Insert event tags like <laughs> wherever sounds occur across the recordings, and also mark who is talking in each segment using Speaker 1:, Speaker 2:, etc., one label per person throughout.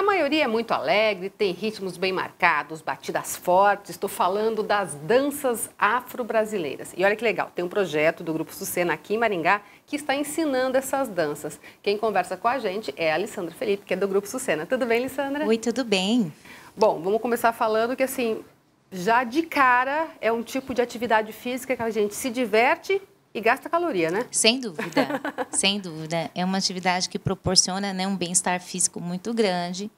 Speaker 1: A maioria é muito alegre, tem ritmos bem marcados, batidas fortes. Estou falando das danças afro-brasileiras. E olha que legal, tem um projeto do Grupo Sucena aqui em Maringá que está ensinando essas danças. Quem conversa com a gente é a Alessandra Felipe, que é do Grupo Sucena. Tudo bem, Alessandra? Oi, tudo bem. Bom, vamos começar falando que assim, já de cara é um tipo de atividade física que a gente se diverte e gasta caloria, né? Sem
Speaker 2: dúvida, <laughs> sem dúvida. É uma atividade que proporciona né, um bem-estar físico muito grande,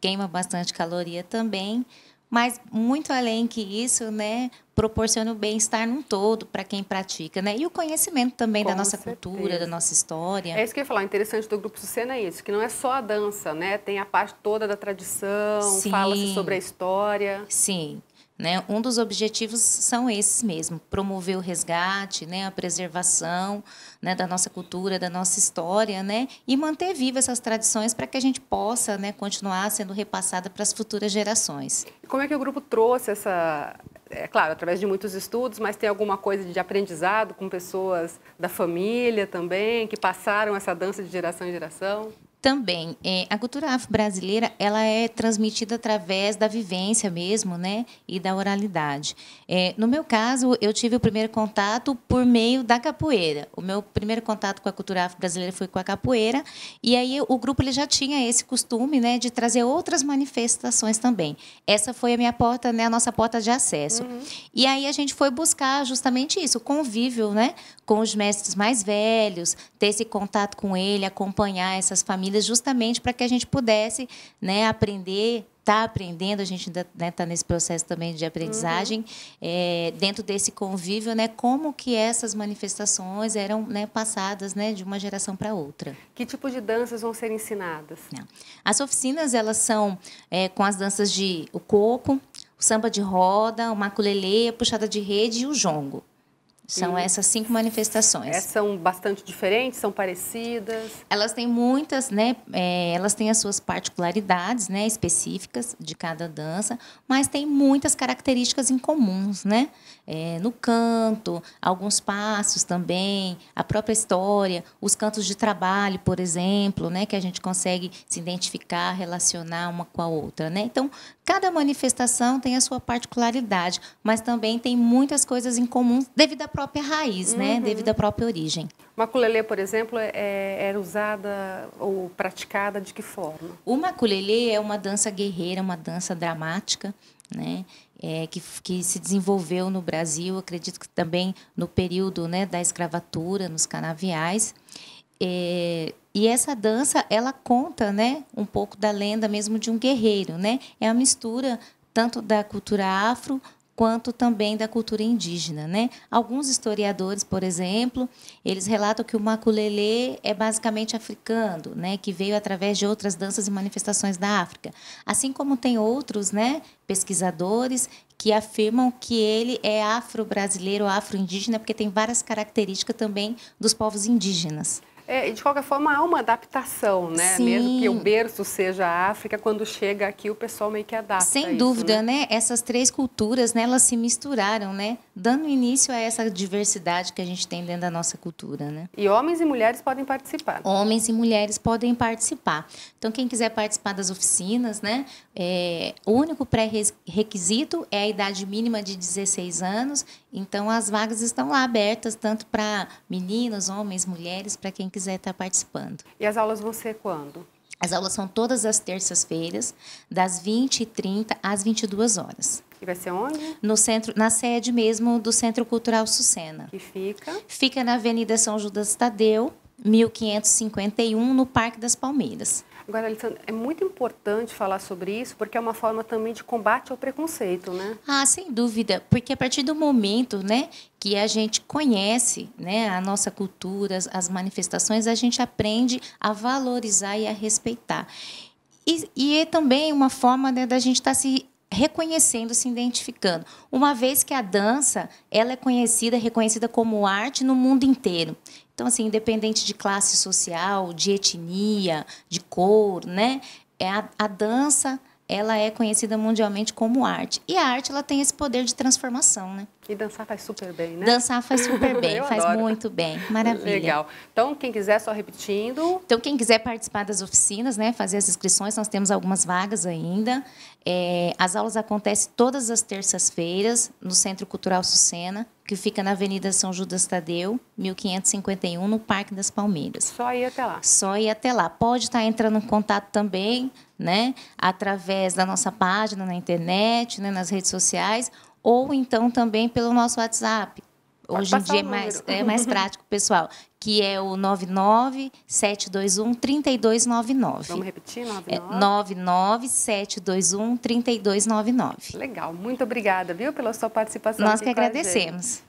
Speaker 2: queima bastante caloria também, mas muito além que isso, né, proporciona o bem-estar num todo para quem pratica, né? E o conhecimento também Com da nossa certeza. cultura, da nossa história. É isso que
Speaker 1: eu ia falar, o interessante do Grupo Sucena é isso, que não é só a dança, né? Tem a parte toda da tradição, fala-se sobre a história.
Speaker 2: Sim. Né? Um dos objetivos são esses mesmo, promover o resgate, né? a preservação né? da nossa cultura, da nossa história, né? e manter vivas essas tradições para que a gente possa né? continuar sendo repassada para as futuras gerações.
Speaker 1: Como é que o grupo trouxe essa, é claro, através de muitos estudos, mas tem alguma coisa de aprendizado com pessoas da família também, que passaram essa dança de geração em geração?
Speaker 2: também é, a cultura afro-brasileira ela é transmitida através da vivência mesmo né e da oralidade é, no meu caso eu tive o primeiro contato por meio da capoeira o meu primeiro contato com a cultura afro-brasileira foi com a capoeira e aí o grupo ele já tinha esse costume né de trazer outras manifestações também essa foi a minha porta né a nossa porta de acesso uhum. e aí a gente foi buscar justamente isso o convívio né com os mestres mais velhos ter esse contato com ele acompanhar essas famílias vidas justamente para que a gente pudesse né, aprender, está aprendendo, a gente está né, tá nesse processo também de aprendizagem, uhum. é, dentro desse convívio, né, como que essas manifestações eram né, passadas né, de uma geração para outra.
Speaker 1: Que tipo de danças vão ser ensinadas?
Speaker 2: As oficinas, elas são é, com as danças de o coco, o samba de roda, o maculelê, a puxada de rede e o jongo. São e essas cinco manifestações. É, são bastante
Speaker 1: diferentes, são parecidas?
Speaker 2: Elas têm muitas, né? É, elas têm as suas particularidades, né? Específicas de cada dança, mas tem muitas características em comuns, né? É, no canto, alguns passos também, a própria história, os cantos de trabalho, por exemplo, né? Que a gente consegue se identificar, relacionar uma com a outra, né? Então, cada manifestação tem a sua particularidade, mas também tem muitas coisas em comum devido à própria raiz, né, uhum. né? Devido à própria origem.
Speaker 1: Maculelê, por exemplo, é, é, era usada ou praticada de que forma? O
Speaker 2: maculelê é uma dança guerreira, uma dança dramática, né? É, que, que se desenvolveu no Brasil, acredito que também no período né, da escravatura, nos canaviais. É, e essa dança, ela conta né, um pouco da lenda mesmo de um guerreiro. Né? É a mistura tanto da cultura afro quanto também da cultura indígena. Né? Alguns historiadores, por exemplo, eles relatam que o maculelê é basicamente africano, né? que veio através de outras danças e manifestações da África. Assim como tem outros né, pesquisadores que afirmam que ele é afro-brasileiro, afro-indígena, porque tem várias características também dos povos indígenas.
Speaker 1: É, de qualquer forma, há uma adaptação, né? Sim. Mesmo que o berço seja a África, quando chega aqui o pessoal meio que adapta. Sem isso, dúvida,
Speaker 2: né? né? Essas três culturas, né, elas se misturaram, né? Dando início a essa diversidade que a gente tem dentro da nossa cultura, né? E homens e mulheres podem participar. Homens e mulheres podem participar. Então, quem quiser participar das oficinas, né? É, o único pré-requisito é a idade mínima de 16 anos. Então, as vagas estão lá abertas, tanto para meninos, homens, mulheres, para quem quiser estar participando.
Speaker 1: E as aulas você quando?
Speaker 2: As aulas são todas as terças-feiras, das 20h30 às 22 horas.
Speaker 1: E vai ser onde?
Speaker 2: No centro, na sede mesmo do Centro Cultural Sucena. Que fica? Fica na Avenida São Judas Tadeu, 1551, no Parque das Palmeiras.
Speaker 1: Agora, Alessandra, é muito importante falar sobre isso, porque é uma forma também de combate ao preconceito, né? Ah, sem dúvida,
Speaker 2: porque a partir do momento, né, que a gente conhece, né, a nossa cultura, as, manifestações, a gente aprende a valorizar e a respeitar. E, e é também uma forma né, da gente estar tá se reconhecendo, se identificando. Uma vez que a dança, ela é conhecida, reconhecida como arte no mundo inteiro. Então, assim, independente de classe social, de etnia, de cor, né? É a, a dança ela é conhecida mundialmente como arte. E a arte ela tem esse poder de transformação, né? E dançar faz super bem, né? Dançar faz super <laughs> bem, faz adoro.
Speaker 1: muito bem. Maravilha. Legal. Então, quem quiser, só repetindo.
Speaker 2: Então, quem quiser participar das oficinas, né? Fazer as inscrições, nós temos algumas vagas ainda. É, as aulas acontecem todas as terças-feiras no Centro Cultural Sucena que fica na Avenida São Judas Tadeu, 1551, no Parque das Palmeiras. Só ir até lá. Só ir até lá. Pode estar entrando em contato também, né, através da nossa página na internet, né, nas redes sociais, ou então também pelo nosso WhatsApp, Hoje em dia é mais, é mais <laughs> prático, pessoal, que é o 99721-3299. Vamos repetir? 99? É, 99721-3299.
Speaker 1: Legal, muito obrigada, viu, pela sua participação. Nós que agradecemos.